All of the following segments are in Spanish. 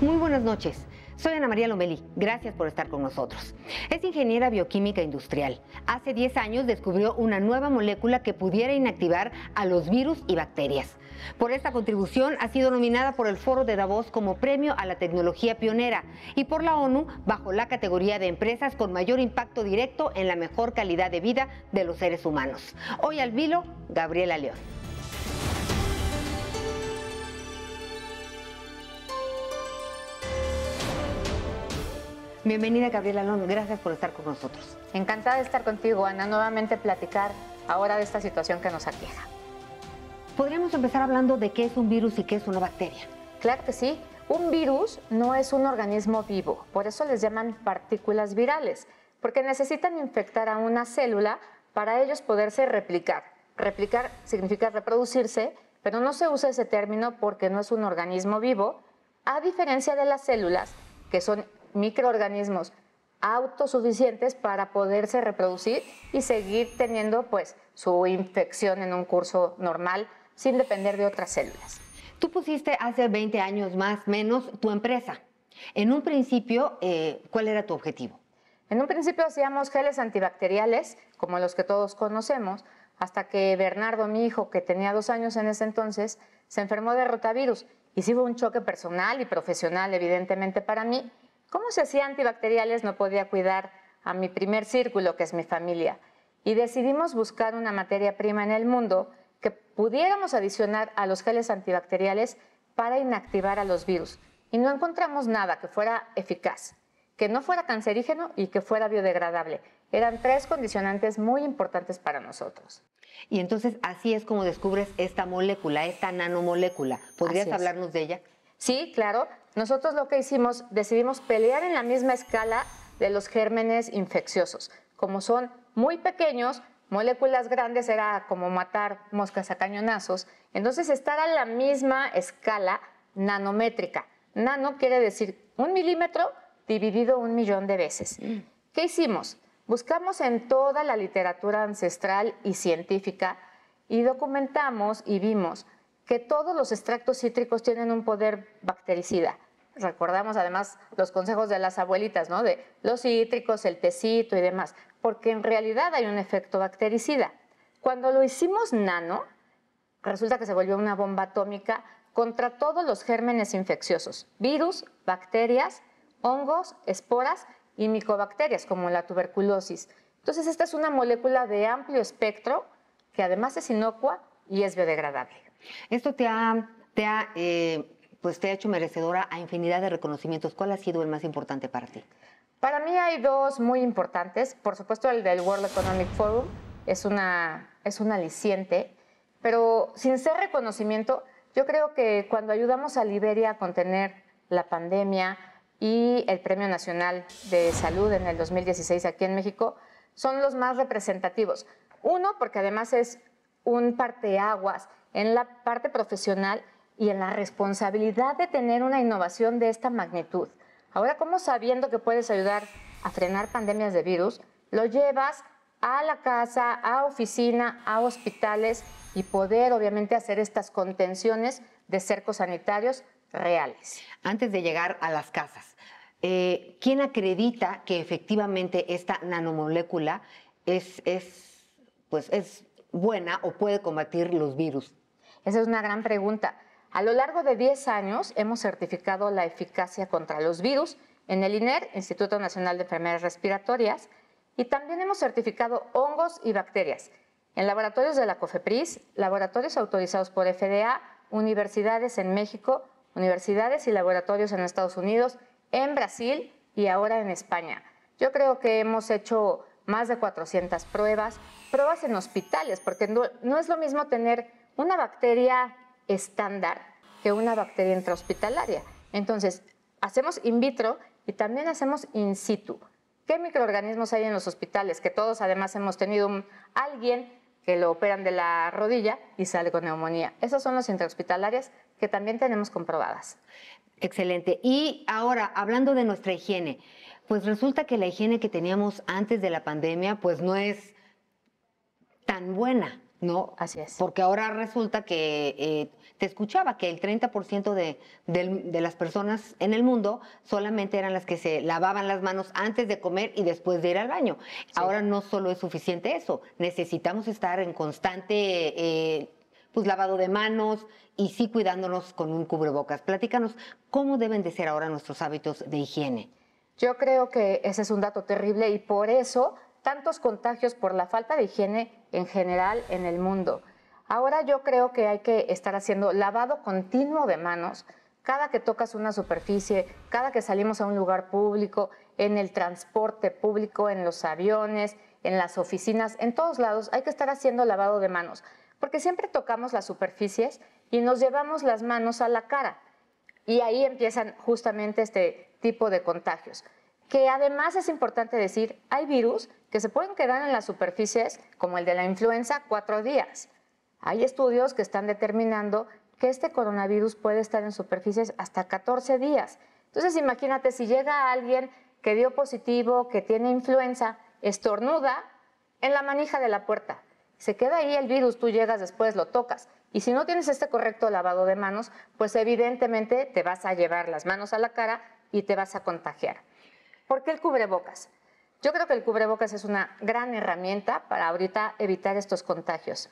Muy buenas noches. Soy Ana María Lomeli, gracias por estar con nosotros. Es ingeniera bioquímica industrial. Hace 10 años descubrió una nueva molécula que pudiera inactivar a los virus y bacterias. Por esta contribución ha sido nominada por el Foro de Davos como Premio a la Tecnología Pionera y por la ONU bajo la categoría de empresas con mayor impacto directo en la mejor calidad de vida de los seres humanos. Hoy al vilo, Gabriela León. Bienvenida Gabriela Alonso. gracias por estar con nosotros. Encantada de estar contigo, Ana, nuevamente platicar ahora de esta situación que nos aqueja. Podríamos empezar hablando de qué es un virus y qué es una bacteria. Claro que sí. Un virus no es un organismo vivo, por eso les llaman partículas virales, porque necesitan infectar a una célula para ellos poderse replicar. Replicar significa reproducirse, pero no se usa ese término porque no es un organismo vivo, a diferencia de las células, que son microorganismos autosuficientes para poderse reproducir y seguir teniendo pues su infección en un curso normal sin depender de otras células. Tú pusiste hace 20 años más o menos tu empresa. En un principio, eh, ¿cuál era tu objetivo? En un principio hacíamos geles antibacteriales, como los que todos conocemos, hasta que Bernardo, mi hijo, que tenía dos años en ese entonces, se enfermó de rotavirus. Y sí fue un choque personal y profesional, evidentemente, para mí, ¿Cómo se hacía antibacteriales no podía cuidar a mi primer círculo, que es mi familia? Y decidimos buscar una materia prima en el mundo que pudiéramos adicionar a los geles antibacteriales para inactivar a los virus. Y no encontramos nada que fuera eficaz, que no fuera cancerígeno y que fuera biodegradable. Eran tres condicionantes muy importantes para nosotros. Y entonces así es como descubres esta molécula, esta nanomolécula. ¿Podrías hablarnos de ella? Sí, claro. Nosotros lo que hicimos, decidimos pelear en la misma escala de los gérmenes infecciosos. Como son muy pequeños, moléculas grandes era como matar moscas a cañonazos. Entonces, estar a la misma escala nanométrica. Nano quiere decir un milímetro dividido un millón de veces. Mm. ¿Qué hicimos? Buscamos en toda la literatura ancestral y científica y documentamos y vimos que todos los extractos cítricos tienen un poder bactericida. Recordamos además los consejos de las abuelitas, ¿no? De los cítricos, el tecito y demás, porque en realidad hay un efecto bactericida. Cuando lo hicimos nano, resulta que se volvió una bomba atómica contra todos los gérmenes infecciosos, virus, bacterias, hongos, esporas y micobacterias como la tuberculosis. Entonces esta es una molécula de amplio espectro que además es inocua y es biodegradable. Esto te ha, te ha, eh, pues te ha hecho merecedora a infinidad de reconocimientos. ¿Cuál ha sido el más importante para ti? Para mí hay dos muy importantes. Por supuesto, el del World Economic Forum es, una, es un aliciente, pero sin ser reconocimiento, yo creo que cuando ayudamos a Liberia a contener la pandemia y el Premio Nacional de Salud en el 2016 aquí en México, son los más representativos. Uno, porque además es un parteaguas en la parte profesional y en la responsabilidad de tener una innovación de esta magnitud. Ahora, ¿cómo sabiendo que puedes ayudar a frenar pandemias de virus, lo llevas a la casa, a oficina, a hospitales y poder obviamente hacer estas contenciones de cercos sanitarios reales? Antes de llegar a las casas, eh, ¿quién acredita que efectivamente esta nanomolécula es, pues es buena o puede combatir los virus? Esa es una gran pregunta. A lo largo de 10 años hemos certificado la eficacia contra los virus en el INER, Instituto Nacional de Enfermedades Respiratorias, y también hemos certificado hongos y bacterias en laboratorios de la COFEPRIS, laboratorios autorizados por FDA, universidades en México, universidades y laboratorios en Estados Unidos, en Brasil y ahora en España. Yo creo que hemos hecho más de 400 pruebas, pruebas en hospitales, porque no, es lo mismo tener una bacteria estándar que una bacteria intrahospitalaria. Entonces, hacemos in vitro y también hacemos in situ. ¿Qué microorganismos hay en los hospitales? Que todos además hemos tenido alguien que lo operan de la rodilla y sale con neumonía. Esos son los intrahospitalarias que también tenemos comprobadas. Excelente. Y ahora, hablando de nuestra higiene, pues resulta que la higiene que teníamos antes de la pandemia, pues no es tan buena, ¿no? Así es. Porque ahora resulta que eh, te escuchaba que el 30% de, las personas en el mundo solamente eran las que se lavaban las manos antes de comer y después de ir al baño. Ahora no solo es suficiente eso, necesitamos estar en constante... Eh, pues lavado de manos y sí cuidándonos con un cubrebocas. Platícanos cómo deben de ser ahora nuestros hábitos de higiene. Yo creo que ese es un dato terrible y por eso tantos contagios por la falta de higiene en general en el mundo. Ahora yo creo que hay que estar haciendo lavado continuo de manos cada que tocas una superficie, cada que salimos a un lugar público, en el transporte público, en los aviones, en las oficinas, en todos lados hay que estar haciendo lavado de manos, porque siempre tocamos las superficies y nos llevamos las manos a la cara. Y ahí empiezan justamente este tipo de contagios. Que además es importante decir, hay virus que se pueden quedar en las superficies, como el de la influenza, cuatro días. Hay estudios que están determinando que este coronavirus puede estar en superficies hasta 14 días. Entonces imagínate si llega alguien que dio positivo, que tiene influenza, estornuda en la manija de la puerta. Se queda ahí el virus, tú llegas después, lo tocas. Y si no tienes este correcto lavado de manos, pues evidentemente te vas a llevar las manos a la cara y te vas a contagiar. ¿Por qué el cubrebocas? Yo creo que el cubrebocas es una gran herramienta para ahorita evitar estos contagios.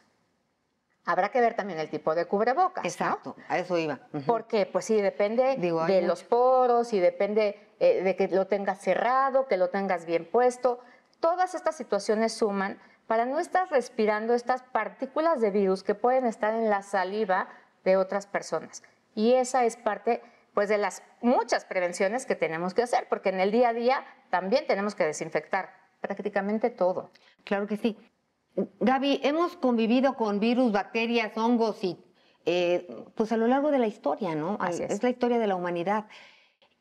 Habrá que ver también el tipo de cubrebocas. Exacto, a eso iba. ¿Por qué? Pues sí, depende de los poros y depende eh, de que lo tengas cerrado, que lo tengas bien puesto. Todas estas situaciones suman para no estar respirando estas partículas de virus que pueden estar en la saliva de otras personas. Y esa es parte pues de las muchas prevenciones que tenemos que hacer, porque en el día a día también tenemos que desinfectar prácticamente todo. Claro que sí. Gaby, hemos convivido con virus, bacterias, hongos y eh, pues a lo largo de la historia, ¿no? es. la historia de la humanidad.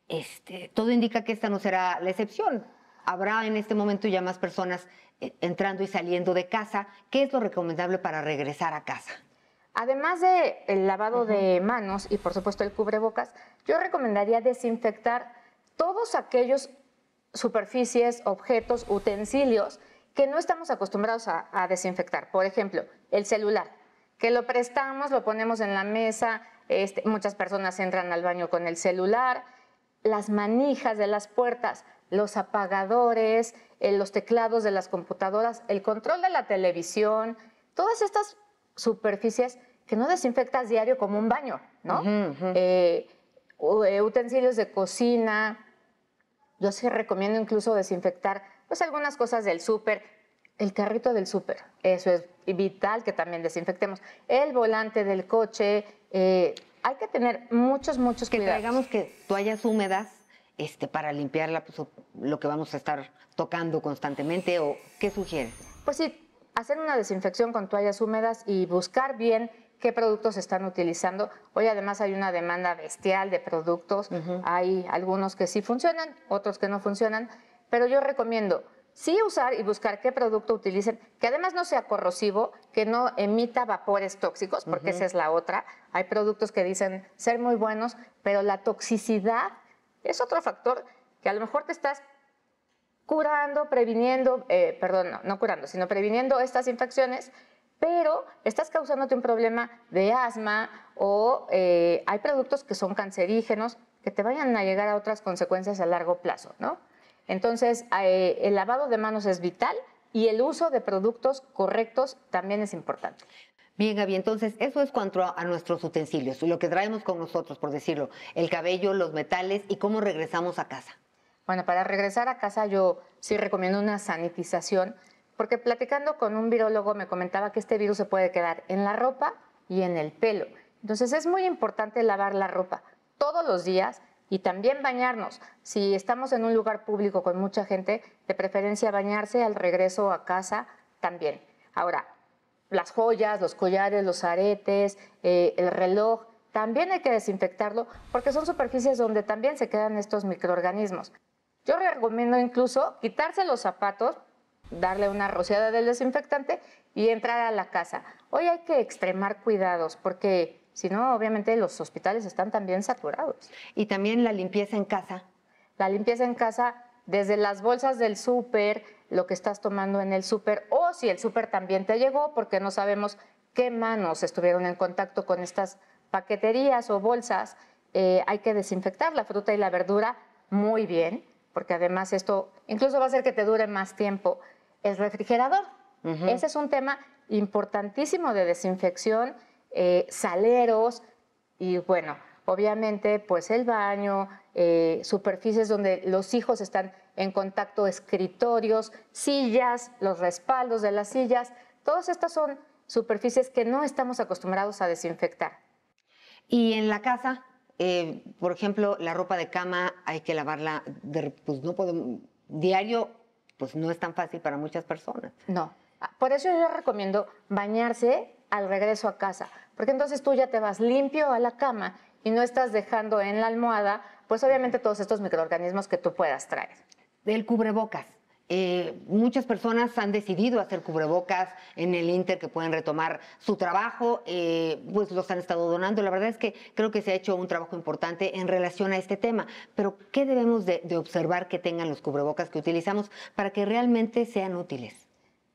Este, todo indica que esta no será la excepción. Habrá en este momento ya más personas eh, entrando y saliendo de casa. ¿Qué es lo recomendable para regresar a casa? Además del el lavado de manos y por supuesto el cubrebocas, yo recomendaría desinfectar todos aquellos superficies, objetos, utensilios que no estamos acostumbrados a, desinfectar. Por ejemplo, el celular, que lo prestamos, lo ponemos en la mesa, este, muchas personas entran al baño con el celular, las manijas de las puertas, los apagadores, eh, los teclados de las computadoras, el control de la televisión, todas estas superficies que no desinfectas diario como un baño, ¿no? Eh, eh, utensilios de cocina. Yo sí recomiendo incluso desinfectar pues algunas cosas del súper, el carrito del súper, eso es vital que también desinfectemos, el volante del coche, eh, hay que tener muchos, muchos que traigamos que toallas húmedas este, para limpiar pues, lo que vamos a estar tocando constantemente o qué sugiere? Pues sí, hacer una desinfección con toallas húmedas y buscar bien qué productos están utilizando. Hoy además hay una demanda bestial de productos. Hay algunos que sí funcionan, otros que no funcionan, pero yo recomiendo sí usar y buscar qué producto utilicen, que además no sea corrosivo, que no emita vapores tóxicos, porque esa es la otra. Hay productos que dicen ser muy buenos, pero la toxicidad es otro factor que a lo mejor te estás curando, previniendo, eh, perdón, no, curando, sino previniendo estas infecciones, pero estás causándote un problema de asma o eh, hay productos que son cancerígenos que te vayan a llegar a otras consecuencias a largo plazo, ¿no? Entonces, eh, el lavado de manos es vital y el uso de productos correctos también es importante. Bien, Gaby, entonces eso es cuanto a, nuestros utensilios, lo que traemos con nosotros, por decirlo, el cabello, los metales y cómo regresamos a casa. Bueno, para regresar a casa yo sí recomiendo una sanitización, porque platicando con un virólogo me comentaba que este virus se puede quedar en la ropa y en el pelo. Entonces es muy importante lavar la ropa todos los días y también bañarnos. Si estamos en un lugar público con mucha gente, de preferencia bañarse al regreso a casa también. Ahora, las joyas, los collares, los aretes, eh, el reloj, también hay que desinfectarlo porque son superficies donde también se quedan estos microorganismos. Yo recomiendo incluso quitarse los zapatos, darle una rociada del desinfectante y entrar a la casa. Hoy hay que extremar cuidados porque si no, obviamente los hospitales están también saturados. Y también la limpieza en casa. La limpieza en casa desde las bolsas del súper, lo que estás tomando en el súper o si el súper también te llegó porque no sabemos qué manos estuvieron en contacto con estas paqueterías o bolsas, eh, hay que desinfectar la fruta y la verdura muy bien porque además esto incluso va a hacer que te dure más tiempo. El refrigerador, ese es un tema importantísimo de desinfección, eh, saleros y bueno, obviamente pues el baño, eh, superficies donde los hijos están en contacto, escritorios, sillas, los respaldos de las sillas, todas estas son superficies que no estamos acostumbrados a desinfectar. ¿Y en la casa? Eh, por ejemplo, la ropa de cama hay que lavarla, pues no podemos, diario, pues no es tan fácil para muchas personas. No. Ah, por eso yo recomiendo bañarse al regreso a casa, porque entonces tú ya te vas limpio a la cama y no estás dejando en la almohada, pues obviamente todos estos microorganismos que tú puedas traer. Del cubrebocas. Eh, muchas personas han decidido hacer cubrebocas en el Inter que pueden retomar su trabajo, eh, pues los han estado donando. La verdad es que creo que se ha hecho un trabajo importante en relación a este tema. Pero, ¿qué debemos de, observar que tengan los cubrebocas que utilizamos para que realmente sean útiles?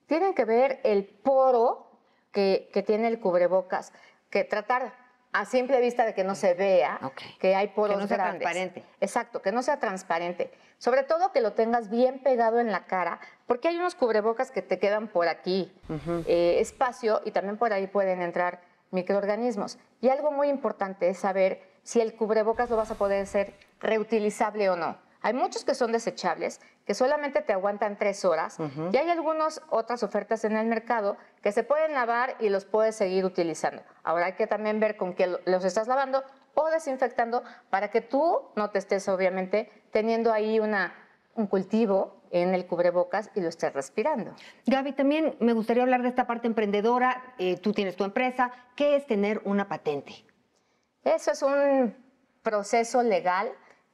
Tienen que ver el poro que, que tiene el cubrebocas, que tratar a simple vista de que no se vea, que hay poros grandes. Que no sea transparente. Exacto, que no sea transparente. Sobre todo que lo tengas bien pegado en la cara, porque hay unos cubrebocas que te quedan por aquí, eh, espacio, y también por ahí pueden entrar microorganismos. Y algo muy importante es saber si el cubrebocas lo vas a poder ser reutilizable o no. Hay muchos que son desechables, que solamente te aguantan tres horas, y hay algunas otras ofertas en el mercado que se pueden lavar y los puedes seguir utilizando. Ahora hay que también ver con qué los estás lavando o desinfectando para que tú no te estés obviamente teniendo ahí una, un cultivo en el cubrebocas y lo estés respirando. Gaby, también me gustaría hablar de esta parte emprendedora. Eh, tú tienes tu empresa. ¿Qué es tener una patente? Eso es un proceso legal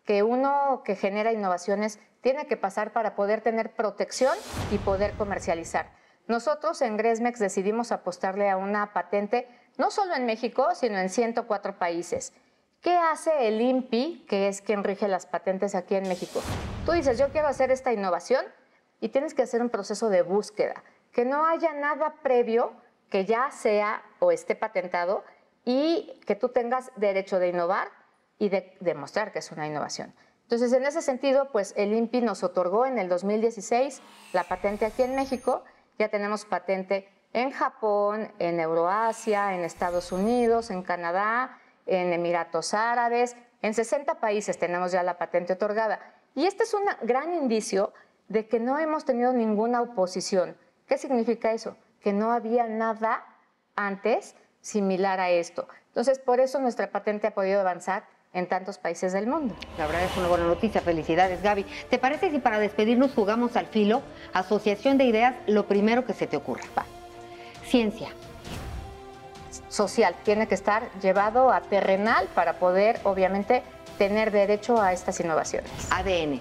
que uno que genera innovaciones tiene que pasar para poder tener protección y poder comercializar. Nosotros en Gresmex decidimos apostarle a una patente no solo en México, sino en 104 países. ¿Qué hace el INPI, que es quien rige las patentes aquí en México? Tú dices, yo quiero hacer esta innovación y tienes que hacer un proceso de búsqueda, que no haya nada previo que ya sea o esté patentado y que tú tengas derecho de innovar y de demostrar que es una innovación. Entonces, en ese sentido, pues el INPI nos otorgó en el 2016 la patente aquí en México. Ya tenemos patente en Japón, en Euroasia, en Estados Unidos, en Canadá, en Emiratos Árabes. En 60 países tenemos ya la patente otorgada. Y este es un gran indicio de que no hemos tenido ninguna oposición. ¿Qué significa eso? Que no había nada antes similar a esto. Entonces, por eso nuestra patente ha podido avanzar en tantos países del mundo. La verdad es una buena noticia. Felicidades, Gaby. ¿Te parece si para despedirnos jugamos al filo, asociación de ideas, lo primero que se te ocurra? Ciencia. Social. Tiene que estar llevado a terrenal para poder, obviamente, tener derecho a estas innovaciones. ADN.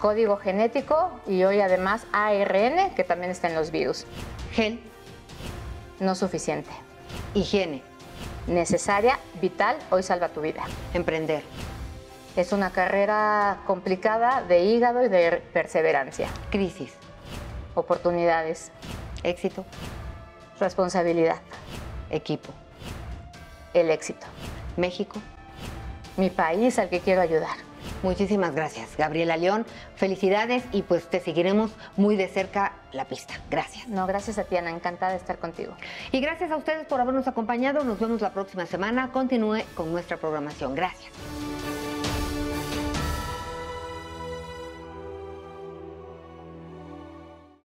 Código genético y hoy además ARN, que también está en los virus. Gen. No suficiente. Higiene necesaria, vital, hoy salva tu vida. Emprender. Es una carrera complicada de hígado y de perseverancia. Crisis. Oportunidades. Éxito. Responsabilidad. Equipo. El éxito. México. Mi país al que quiero ayudar. Muchísimas gracias, Gabriela León. Felicidades y pues te seguiremos muy de cerca la pista. Gracias. No, gracias a ti, Encantada de estar contigo. Y gracias a ustedes por habernos acompañado. Nos vemos la próxima semana. Continúe con nuestra programación. Gracias.